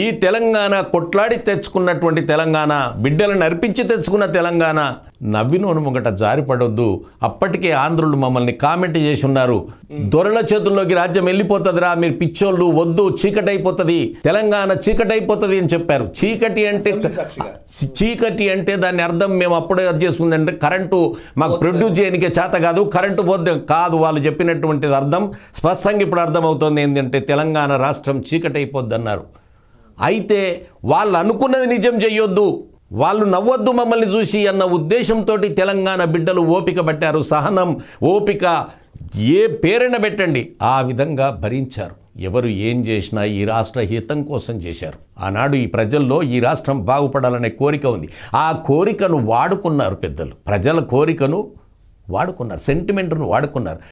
ఈ తెలంగాణ కొట్లాడి తెచ్చుకున్నటువంటి తెలంగాణ బిడ్డలను అర్పించి తెచ్చుకున్న తెలంగాణ నవ్వినోను ముంగట జారిపడొద్దు అప్పటికే ఆంధ్రులు మమ్మల్ని కామెంట్ చేసి ఉన్నారు దొరల చేతుల్లోకి రాజ్యం వెళ్ళిపోతుందిరా మీరు పిచ్చోళ్ళు వద్దు చీకటైపోతుంది తెలంగాణ చీకటైపోతుంది అని చెప్పారు చీకటి అంటే చీకటి అంటే దాని అర్థం మేము అప్పుడే చేసుకుంది అంటే కరెంటు మాకు ప్రొడ్యూస్ చేయనికే చేత కాదు కరెంటు పోతే కాదు వాళ్ళు చెప్పినటువంటిది అర్థం స్పష్టంగా ఇప్పుడు అర్థమవుతుంది ఏంటంటే తెలంగాణ రాష్ట్రం చీకటైపోద్ది అన్నారు అయితే వాళ్ళు అనుకున్నది నిజం చేయొద్దు వాళ్ళు నవ్వొద్దు మమ్మల్ని చూసి అన్న ఉద్దేశంతో తెలంగాణ బిడ్డలు ఓపిక పట్టారు సహనం ఓపిక ఏ పేరైనా పెట్టండి ఆ విధంగా భరించారు ఎవరు ఏం చేసినా ఈ రాష్ట్ర హితం కోసం చేశారు ఆనాడు ఈ ప్రజల్లో ఈ రాష్ట్రం బాగుపడాలనే కోరిక ఉంది ఆ కోరికను వాడుకున్నారు పెద్దలు ప్రజల కోరికను వాడుకున్నారు సెంటిమెంట్ను వాడుకున్నారు